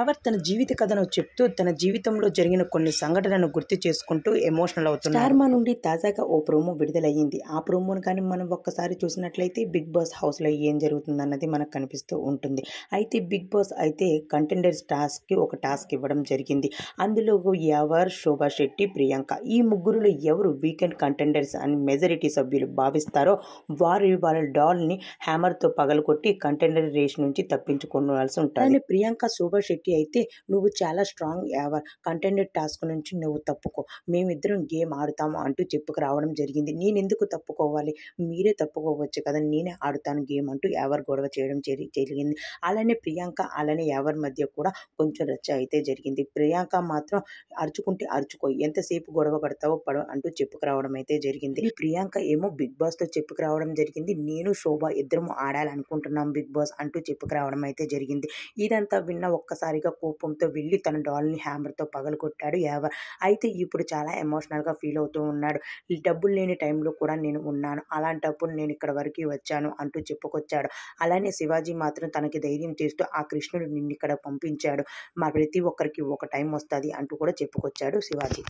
hour తన జీవిత కథను చెప్తూ తన జీవితంలో జరిగిన కొన్ని సంఘటనలను గుర్తు చేసుకుంటూ ఎమోషనల్ అవుతుంది స్టార్మా నుండి తాజాగా ఓ ప్రోమో విడుదలయ్యింది ఆ ప్రోమోను కానీ మనం ఒక్కసారి చూసినట్లయితే బిగ్ బాస్ హౌస్లో ఏం జరుగుతుందన్నది మనకు కనిపిస్తూ ఉంటుంది అయితే బిగ్ బాస్ అయితే కంటెండర్స్ టాస్క్కి ఒక టాస్క్ ఇవ్వడం జరిగింది అందులో ఎవర్ శోభా శెట్టి ప్రియాంక ఈ ముగ్గురులో ఎవరు వీకెండ్ కంటెండర్స్ అని మెజారిటీ సభ్యులు భావిస్తారో వారు వాళ్ళ డాల్ని హ్యామర్తో పగలగొట్టి కంటెండర్ రేస్ నుంచి తప్పించుకోవాల్సి ఉంటుంది ప్రియాంక శోభా క్వాలిటీ అయితే నువ్వు చాలా స్ట్రాంగ్ ఎవర్ కంటెండెడ్ టాస్క్ నుంచి నువ్వు తప్పుకో మేమిద్దరం గేమ్ ఆడుతాము అంటూ చెప్పుకు రావడం జరిగింది నేను ఎందుకు తప్పుకోవాలి మీరే తప్పుకోవచ్చు కదా నేనే ఆడుతాను గేమ్ అంటూ ఎవర్ గొడవ చేయడం జరిగింది అలానే ప్రియాంక అలానే ఎవరి మధ్య కూడా కొంచెం రచ్చ అయితే జరిగింది ప్రియాంక మాత్రం అరుచుకుంటే అరుచుకో ఎంతసేపు గొడవ పడతావో పడవ అంటూ చెప్పుకు రావడం అయితే జరిగింది ప్రియాంక ఏమో బిగ్ బాస్తో చెప్పుకు రావడం జరిగింది నేను శోభ ఇద్దరము ఆడాలనుకుంటున్నాం బిగ్ బాస్ అంటూ చెప్పుకు రావడం అయితే జరిగింది ఇదంతా విన్న ఒక్కసారి ఒక్కసారిగా కోపంతో వెళ్ళి తన డాల్ని హ్యామర్తో పగలగొట్టాడు యావర్ అయితే ఇప్పుడు చాలా ఎమోషనల్గా ఫీల్ అవుతూ ఉన్నాడు డబ్బులు లేని టైంలో కూడా నేను ఉన్నాను అలాంటప్పుడు నేను ఇక్కడ వరకు వచ్చాను అంటూ చెప్పుకొచ్చాడు అలానే శివాజీ మాత్రం తనకి ధైర్యం చేస్తూ ఆ కృష్ణుడు నిన్ను ఇక్కడ పంపించాడు మా ప్రతి ఒక్కరికి ఒక టైం వస్తుంది అంటూ కూడా చెప్పుకొచ్చాడు శివాజీ